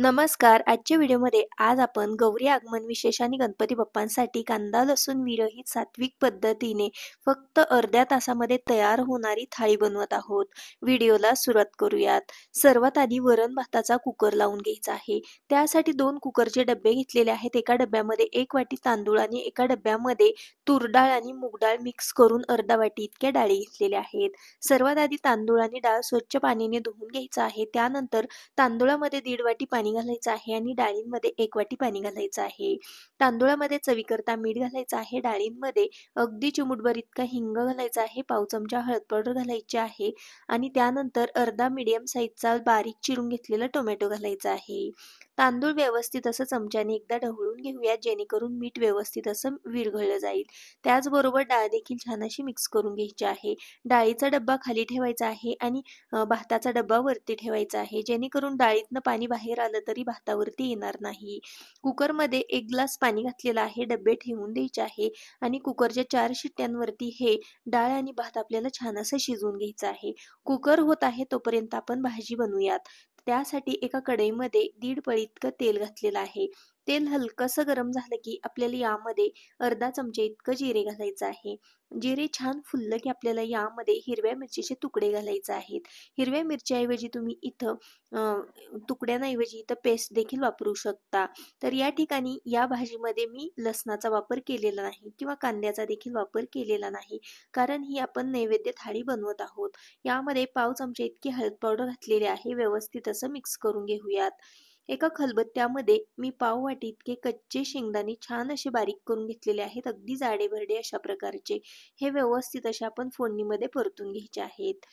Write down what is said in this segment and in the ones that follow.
नमस्कार आजच्या व्हिडिओमध्ये आज आपण गौरी आगमन विशेष आणि गणपती बाप्पांसाठी कांदा लसूण विरहित सात्विक पद्धतीने फक्त अर्ध्या तासामध्ये तयार होणारी थाळी बनवत आहोत व्हिडिओला सुरुवात करूयात सर्वात आधी वरण भाताचा कुकर लावून घ्यायचा आहे त्यासाठी दोन कुकरचे डबे घेतलेले आहेत एका डब्यामध्ये एक वाटी तांदूळ आणि एका डब्यामध्ये तूर डाळ आणि मूग डाळ मिक्स करून अर्धा वाटी इतक्या डाळी घेतलेल्या आहेत सर्वात आधी तांदूळ आणि डाळ स्वच्छ पाण्याने धुवून घ्यायचा आहे त्यानंतर तांदूळामध्ये दीड वाटी पाणी पाणी घालायचं आहे आणि डाळींमध्ये एक वाटी पाणी घालायचं आहे तांदूळामध्ये चवीकरता मीठ घालायचं आहे डाळींमध्ये अगदी चिमुटभर इतका हिंग घालायचा आहे पाव चमचा हळद पावडर घालायची आहे आणि त्यानंतर अर्धा मीडियम साईजचा बारीक चिरून घेतलेला टोमॅटो घालायचा आहे तांदूळ व्यवस्थित असं चमच्याने एकदा ढवळून घेऊया जेणेकरून मीठ व्यवस्थित असं विरघळलं जाईल त्याचबरोबर डाळ देखील छान अशी मिक्स करून घ्यायची आहे डाळीचा डब्बा खाली ठेवायचा आहे आणि भाताचा डब्बा वरती ठेवायचा आहे जेणेकरून डाळीतनं पाणी बाहेर आलं तरी भातावरती येणार नाही कुकरमध्ये एक ग्लास पाणी घातलेलं आहे डबे ठेवून द्यायचे आहे आणि कुकरच्या चार शिट्ट्यांवरती हे डाळ आणि भात आपल्याला छान असं शिजवून घ्यायचं आहे कुकर होत आहे तोपर्यंत आपण भाजी बनवूयात त्यासाठी एका कढईमध्ये दीड पळी इतकं तेल घातलेलं आहे तेल हलकसं गरम झालं की आपल्याला यामध्ये अर्धा चमचा इतकं जिरे घालायचं आहे जिरे छान फुललं की आपल्याला यामध्ये हिरव्या मिरचीचे तुकडे घालायचे आहेत हिरव्या मिरच्याऐवजी तुम्ही इथं तुकड्यांऐवजी इथं पेस्ट देखील वापरू शकता तर या ठिकाणी या भाजीमध्ये मी लसणाचा वापर केलेला नाही किंवा कांद्याचा देखील वापर केलेला नाही कारण ही आपण नैवेद्य थाळी बनवत आहोत यामध्ये पाव चमचे इतकी हळद पावडर घातलेली आहे व्यवस्थित असं मिक्स करून घेऊयात एका खलबत्त्यामध्ये मी पाव वाटी इतके कच्चे शेंगदाणे छान असे बारीक करून घेतलेले आहेत अगदी भरडे अशा प्रकारचे हे व्यवस्थित असे आपण फोडणीमध्ये परतून घ्यायचे आहेत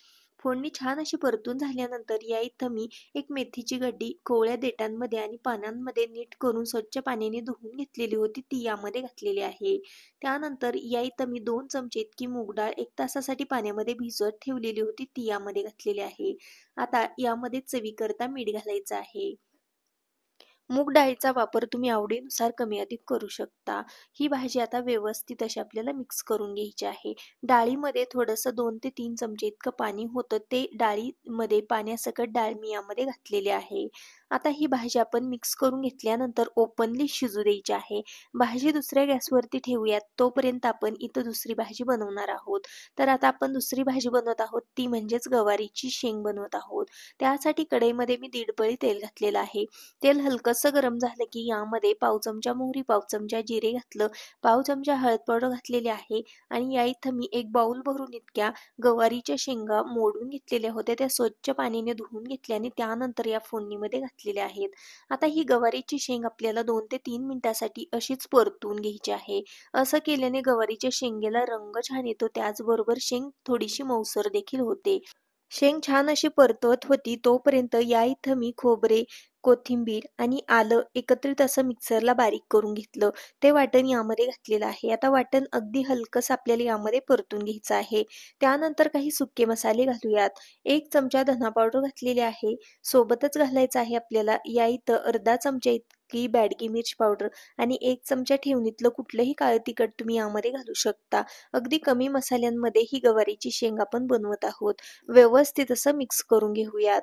फोडणी छान अशी परतून झाल्यानंतर या इथं मी एक मेथीची गड्डी कोवळ्या देटांमध्ये आणि पानांमध्ये नीट करून स्वच्छ पाण्याने धुवून घेतलेली होती ती यामध्ये घातलेली आहे त्यानंतर या इथं मी दोन चमचे इतकी मूगडाळ एक तासासाठी पाण्यामध्ये भिजवत ठेवलेली होती ती यामध्ये घातलेली आहे आता यामध्ये चवीकरता मीठ घालायचं आहे मूग डाळीचा वापर तुम्ही आवडीनुसार कमी अधिक करू शकता ही भाजी आता व्यवस्थित अशी आपल्याला मिक्स करून घ्यायची आहे डाळीमध्ये थोडंसं दोन ते तीन चमचे इतकं पाणी होतं ते डाळीमध्ये पाण्यासकट डाळ मी यामध्ये घातलेले आहे आता ही भाजी आपण मिक्स करून घेतल्यानंतर ओपनली शिजू द्यायची आहे भाजी दुसऱ्या गॅसवरती ठेवूयात तोपर्यंत आपण इथं दुसरी भाजी बनवणार आहोत तर आता आपण दुसरी भाजी बनवत आहोत ती म्हणजेच गवारीची शेंग बनवत आहोत त्यासाठी कढईमध्ये मी दीड पळी तेल घातलेलं आहे तेल हलकं असं गरम झालं की यामध्ये पाव चमचा मोहरी पाव चमचा जिरे घातलं पाव चमचा हळद पावडर घातलेले आहे आणि या इथं मी एक बाउल भरून इतक्या गवारीच्या शेंगा मोडून घेतलेल्या होत्या त्या स्वच्छ पाण्याने धुवून घेतल्या आणि त्यानंतर या फोडणीमध्ये घातलेल्या आहेत आता ही गवारीची शेंग आपल्याला दोन ते तीन मिनिटासाठी अशीच परतून घ्यायची आहे असं केल्याने गवारीच्या शेंगेला रंग छान येतो त्याचबरोबर शेंग थोडीशी मौसर देखील होते शेंग छान अशी परतवत होती तोपर्यंत या इथं मी खोबरे कोथिंबीर आणि आलं एकत्रित असं मिक्सरला बारीक करून घेतलं ते वाटण यामध्ये घातलेलं आहे आता वाटण अगदी हलकसं आपल्याला यामध्ये परतून घ्यायचं आहे त्यानंतर काही सुके मसाले घालूयात एक चमचा धना पावडर घातलेली आहे सोबतच घालायचं आहे आपल्याला या इथं अर्धा चमचा इतकी बॅडगी मिर्च पावडर आणि एक चमचा ठेवणीतलं कुठलंही काळ तिखट तुम्ही यामध्ये घालू शकता अगदी कमी मसाल्यांमध्ये ही गवारीची शेंगा पण बनवत आहोत व्यवस्थित असं मिक्स करून घेऊयात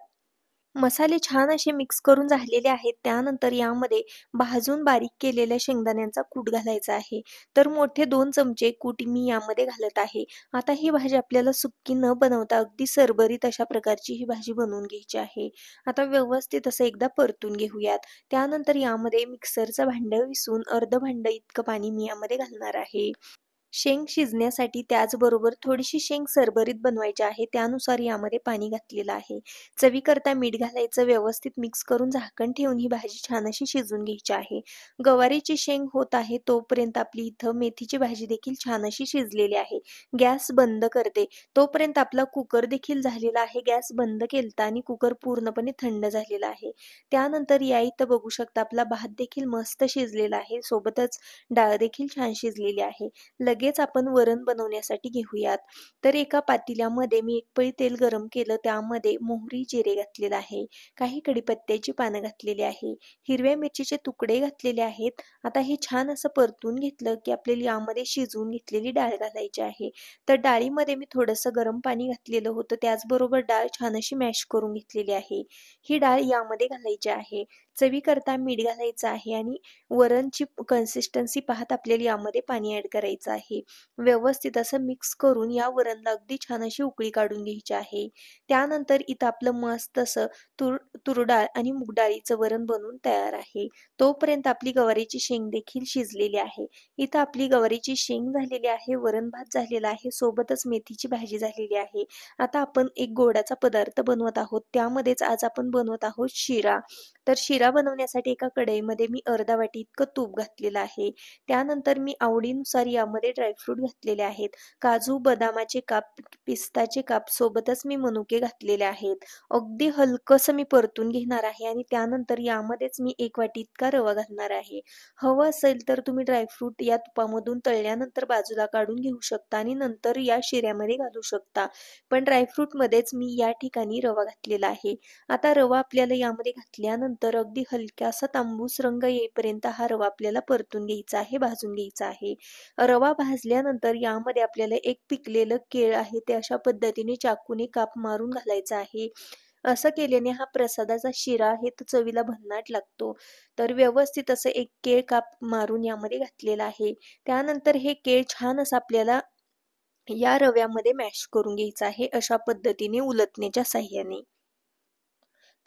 मसाले छान असे मिक्स करून झालेले आहेत त्यानंतर यामध्ये भाजून बारीक केलेल्या शेंगदाण्यांचा कूट घालायचा आहे तर मोठे दोन चमचे कूट मी यामध्ये घालत आहे आता ही भाजी आपल्याला सुक्की न बनवता अगदी सरबरीत अशा प्रकारची ही भाजी बनवून घ्यायची आहे आता व्यवस्थित असं एकदा परतून घेऊयात त्यानंतर यामध्ये मिक्सरचं भांडं विसून अर्ध भांड इतकं पाणी मी यामध्ये घालणार आहे शेंग शिजण्यासाठी त्याचबरोबर थोडीशी शेंग सरभरीत बनवायची आहे त्यानुसार यामध्ये पाणी घातलेलं आहे चवीकरता मीठ घालायचं व्यवस्थित मिक्स करून झाकण ठेवून ही भाजी छान अशी शिजून घ्यायची आहे गवारीची शेंग होत आहे तोपर्यंत आपली इथं मेथीची भाजी देखील छान अशी शिजलेली आहे गॅस बंद करते तोपर्यंत आपला कुकर देखील झालेला आहे गॅस बंद केलता आणि कुकर पूर्णपणे थंड झालेला आहे त्यानंतर या इथं बघू शकता आपला भात देखील मस्त शिजलेला आहे सोबतच डाळ देखील छान शिजलेली आहे लगेच लगेच आपण वरण बनवण्यासाठी घेऊयात तर एका पातेल्यामध्ये मी एक पळी तेल गरम केलं त्यामध्ये मोहरी जिरे घातलेलं आहे काही कडीपत्त्याची पानं घातलेली आहे हिरव्या मिरचीचे तुकडे घातलेले आहेत आता हे छान असं परतून घेतलं की आपल्याला यामध्ये शिजवून घेतलेली डाळ घालायची आहे तर डाळीमध्ये मी थोडंसं गरम पाणी घातलेलं होतं त्याचबरोबर डाळ छान अशी मॅश करून घेतलेली आहे ही डाळ यामध्ये घालायची आहे चवीकरता मीठ घालायचं आहे आणि वरणची कन्सिस्टन्सी पाहत आपल्याला यामध्ये पाणी ऍड करायचं आहे व्यवस्थित असं मिक्स करून या वरणला अगदी छान अशी उकळी काढून घ्यायची आहे त्यानंतर इथं आपलं मस्त असं तुर तुरडाळ आणि डाळीचं वरण बनवून तयार आहे तोपर्यंत आपली गवारीची शेंग देखील शिजलेली आहे इथं आपली गवारीची शेंग झालेली आहे वरण भात झालेला आहे सोबतच मेथीची भाजी झालेली आहे आता आपण एक गोडाचा पदार्थ बनवत आहोत त्यामध्येच आज आपण बनवत आहोत शिरा तर शिरा बनवण्यासाठी एका कढईमध्ये मी अर्धा वाटी इतकं तूप घातलेलं आहे त्यानंतर मी आवडीनुसार यामध्ये ड्रायफ्रूट घातलेले आहेत काजू बदामाचे काप पिस्ताचे काप सोबतच मी मनुके घातलेले आहेत अगदी हलकंसं मी परतून घेणार आहे आणि त्यानंतर यामध्येच मी एक वाटी इतका रवा घालणार आहे हवं असेल तर तुम्ही ड्रायफ्रूट या तुपामधून तळल्यानंतर बाजूला काढून घेऊ शकता आणि नंतर या शिऱ्यामध्ये घालू शकता पण ड्रायफ्रूटमध्येच मी या ठिकाणी रवा घातलेला आहे आता रवा आपल्याला यामध्ये घातल्यानंतर झाल्यानंतर अगदी हलक्यासा तांबूस रंग येईपर्यंत हा रवा आपल्याला परतून घ्यायचा आहे भाजून घ्यायचा आहे रवा भाजल्यानंतर यामध्ये आपल्याला एक पिकलेलं केळ आहे ते अशा पद्धतीने चाकूने काप मारून घालायचा आहे असं केल्याने हा प्रसादाचा शिरा आहे तो चवीला भन्नाट लागतो तर व्यवस्थित असं एक केळ काप मारून यामध्ये घातलेला आहे त्यानंतर हे केळ छान असं आपल्याला या रव्यामध्ये मॅश करून घ्यायचं आहे अशा पद्धतीने उलटण्याच्या साह्याने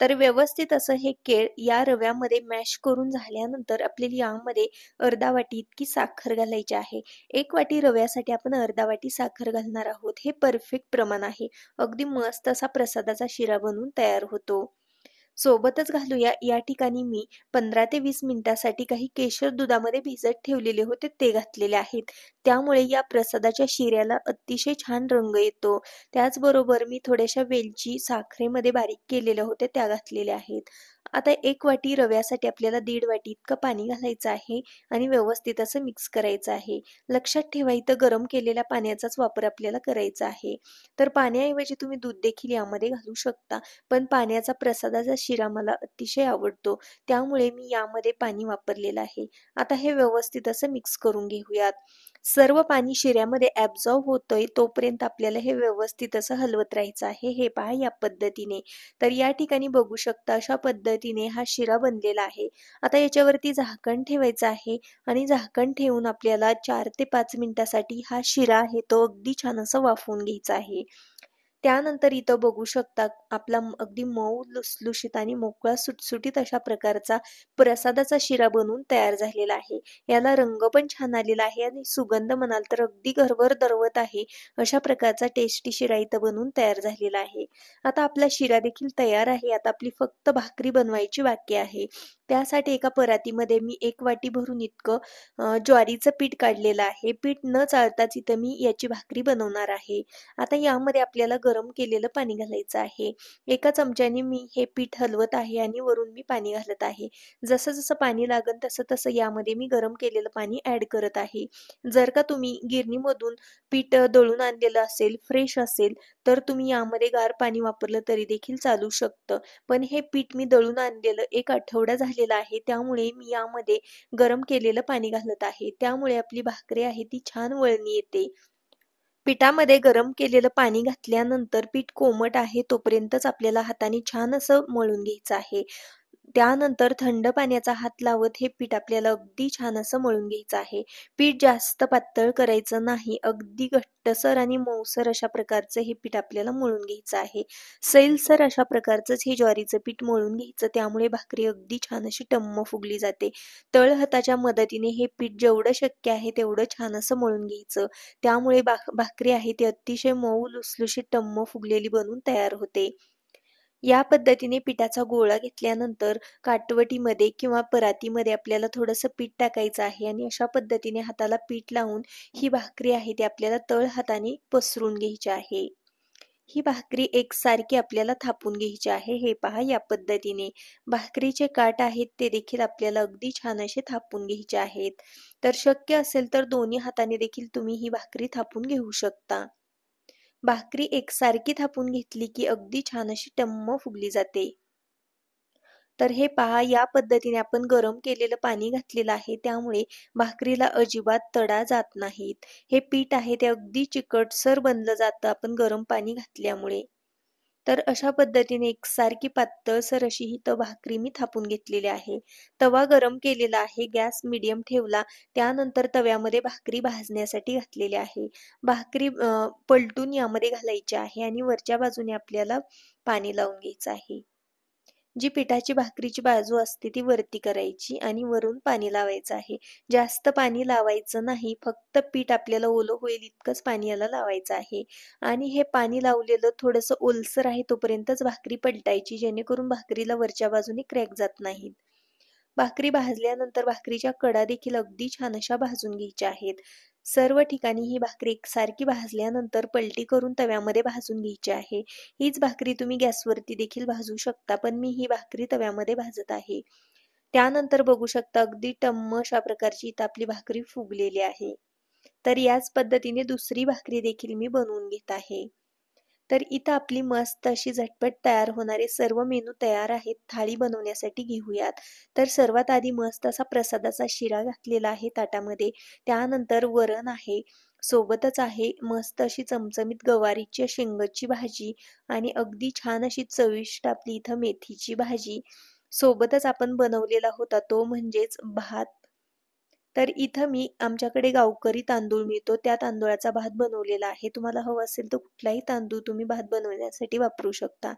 तर व्यवस्थित असं हे केळ या रव्यामध्ये मॅश करून झाल्यानंतर आपल्याला यामध्ये अर्धा वाटी इतकी साखर घालायची आहे एक वाटी रव्यासाठी आपण अर्धा वाटी साखर घालणार आहोत हे परफेक्ट प्रमाण आहे अगदी मस्त असा प्रसादाचा शिरा बनवून तयार होतो सोबतच घालूया या ठिकाणी मी पंधरा ते वीस मिनिटासाठी काही केशर दुधामध्ये भिजत ठेवलेले होते ते घातलेले आहेत त्यामुळे या प्रसादाच्या शिऱ्याला अतिशय छान रंग येतो त्याचबरोबर मी थोड्याशा वेलची साखरेमध्ये बारीक केलेल्या होते त्या घातलेल्या आहेत आता एक वाटी रव्यासाठी आपल्याला दीड वाटी इतकं पाणी घालायचं आहे आणि व्यवस्थित असं मिक्स करायचं आहे लक्षात ठेवा इथं गरम केलेल्या पाण्याचाच वापर आपल्याला करायचा आहे तर पाण्याऐवजी तुम्ही दूध देखील यामध्ये घालू शकता पण पाण्याचा प्रसादाचा शिरा मला अतिशय आवडतो त्यामुळे मी यामध्ये पाणी वापरलेलं आहे आता हे व्यवस्थित असं मिक्स करून घेऊयात सर्व पाणी शिऱ्यामध्ये ॲब्झॉर्व होतोय तोपर्यंत आपल्याला हे व्यवस्थित असं हलवत राहायचं आहे हे पहा या पद्धतीने तर या ठिकाणी बघू शकता अशा पद्धतीने हा शिरा बनलेला आहे आता याच्यावरती झाकण ठेवायचं आहे आणि झाकण ठेवून आपल्याला चार ते पाच मिनिटासाठी हा शिरा आहे तो अगदी छान असं वाफवून घ्यायचा आहे त्यानंतर इथं बघू शकता आपला अगदी मऊ लुसलुशीत आणि मोकळा सुटसुटीत अशा प्रकारचा प्रसादाचा शिरा बनवून तयार झालेला आहे याला रंग पण छान आलेला आहे आणि सुगंध म्हणाल तर अगदी घरभर दरवत आहे अशा प्रकारचा टेस्टी शिरा इथं बनवून तयार झालेला आहे आता आपला शिरा देखील तयार आहे आता आपली फक्त भाकरी बनवायची बाकी आहे त्यासाठी एका परातीमध्ये मी एक वाटी भरून इतकं ज्वारीचं पीठ काढलेलं आहे पीठ न चाळताच इथं मी याची भाकरी बनवणार आहे आता यामध्ये आपल्याला गरम केलेलं पाणी घालायचं आहे एका चमच्याने मी हे पीठ हलवत आहे आणि वरून मी पाणी घालत आहे जसं जसं पाणी लागेल तसं तसं यामध्ये मी गरम केलेलं पाणी ऍड करत आहे जर का तुम्ही गिरणीमधून पीठ दळून आणलेलं असेल फ्रेश असेल तर तुम्ही यामध्ये गार पाणी वापरलं तरी देखील चालू शकतं पण हे पीठ मी दळून आणलेलं एक आठवडा आहे त्यामुळे मी यामध्ये गरम केलेलं पाणी घालत आहे त्यामुळे आपली भाकरी आहे ती छान वळणी येते पिठामध्ये गरम केलेलं पाणी घातल्यानंतर पीठ कोमट आहे तोपर्यंतच आपल्याला हाताने छान असं मळून घ्यायचं आहे त्यानंतर थंड पाण्याचा हात लावत हे पीठ आपल्याला अगदी छान असं मळून घ्यायचं आहे पीठ जास्त पातळ करायचं नाही अगदी घट्टसर आणि मऊसर अशा प्रकारचं हे पीठ आपल्याला मळून घ्यायचं आहे सैलसर अशा प्रकारचंच हे ज्वारीचं पीठ मळून घ्यायचं त्यामुळे भाकरी अगदी छान अशी टम्म फुगली जाते तळहताच्या मदतीने हे पीठ जेवढं शक्य आहे तेवढं छान असं मळून घ्यायचं त्यामुळे भाकरी आहे ती अतिशय मऊ लुसलुशीत टम्म फुगलेली बनून तयार होते या पद्धतीने पिठाचा गोळा घेतल्यानंतर काटवटीमध्ये किंवा परातीमध्ये आपल्याला थोडंसं पीठ टाकायचं आहे आणि अशा पद्धतीने हाताला पीठ लावून ही भाकरी आहे ती आपल्याला तळ हाताने पसरून घ्यायची आहे ही भाकरी एकसारखी आपल्याला थापून घ्यायची आहे हे पहा या पद्धतीने भाकरीचे काट आहेत ते देखील आपल्याला अगदी छान असे थापून घ्यायचे आहेत तर शक्य असेल तर दोन्ही हाताने देखील तुम्ही ही भाकरी थापून घेऊ शकता भाकरी एकसारखी थापून घेतली की अगदी छान अशी टम्म फुगली जाते तर हे पहा या पद्धतीने आपण गरम केलेलं पाणी घातलेलं आहे त्यामुळे भाकरीला अजिबात तडा जात नाहीत हे पीठ आहे ते अगदी चिकटसर बनलं जातं आपण गरम पाणी घातल्यामुळे तर अशा पद्धतीने एक पातळ पातळसर अशी ही भाकरी मी थापून घेतलेली आहे तवा गरम केलेला आहे गॅस मिडियम ठेवला त्यानंतर तव्यामध्ये भाकरी भाजण्यासाठी घातलेली आहे भाकरी पलटून यामध्ये घालायची आहे आणि वरच्या बाजूने आपल्याला पाणी लावून घ्यायचं आहे जी पिठाची भाकरीची बाजू असते ती वरती करायची आणि वरून पाणी लावायचं आहे जास्त पाणी लावायचं नाही फक्त पीठ आपल्याला ओलं होईल इतकंच पाणी याला लावायचं आहे आणि हे पाणी लावलेलं थोडंसं ओलसर आहे तोपर्यंतच भाकरी पलटायची जेणेकरून भाकरीला वरच्या बाजूने क्रॅक जात नाहीत भाकरी भाजल्यानंतर भाकरीच्या कडा देखील अगदी छान अशा भाजून घ्यायच्या आहेत सर्व ठिकाणी ही भाकरी एकसारखी भाजल्यानंतर पलटी करून तव्यामध्ये भाजून घ्यायची आहे हीच भाकरी तुम्ही गॅसवरती देखील भाजू शकता पण मी ही भाकरी तव्यामध्ये भाजत आहे त्यानंतर बघू शकता अगदी टम्म अशा प्रकारची इथं आपली भाकरी फुगलेली आहे तर याच पद्धतीने दुसरी भाकरी देखील मी बनवून घेत आहे तर इथं आपली मस्त अशी झटपट तयार होणारे सर्व मेनू तयार आहेत थाळी बनवण्यासाठी घेऊयात तर सर्वात आधी मस्त असा प्रसादाचा शिरा घातलेला आहे ताटामध्ये त्यानंतर वरण आहे सोबतच आहे मस्त अशी चमचमीत गवारीची शेंगची भाजी आणि अगदी छान अशी चविष्ट आपली इथं मेथीची भाजी सोबतच आपण बनवलेला होता तो म्हणजेच भात तर इथं मी आमच्याकडे गावकरी तांदूळ मिळतो त्या तांदूळाचा भात बनवलेला आहे तुम्हाला हवं असेल तर कुठलाही तांदूळ तुम्ही भात बनवण्यासाठी वापरू शकता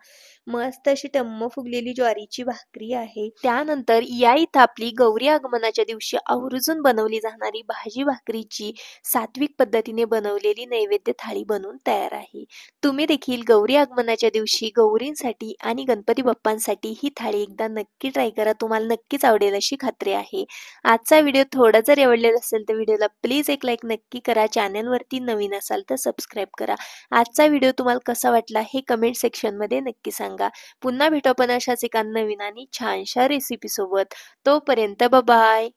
मस्त अशी टम्म फुगलेली ज्वारीची भाकरी आहे त्यानंतर या इथं आपली गौरी आगमनाच्या दिवशी आवर्जून बनवली जाणारी भाजी भाकरीची सात्विक पद्धतीने बनवलेली नैवेद्य थाळी बनवून तयार आहे तुम्ही देखील गौरी आगमनाच्या दिवशी गौरींसाठी आणि गणपती बाप्पांसाठी ही थाळी एकदा नक्की ट्राय करा तुम्हाला नक्कीच आवडेल अशी खात्री आहे आजचा व्हिडिओ थोडा जर आवडलेलं असेल तर व्हिडिओला प्लीज एक लाईक नक्की करा चॅनलवरती नवीन असाल तर सबस्क्राईब करा आजचा व्हिडिओ तुम्हाला कसा वाटला हे कमेंट सेक्शन मध्ये नक्की सांगा पुन्हा भेटू आपण अशाच एका नवीन आणि छानशा सोबत तोपर्यंत बाय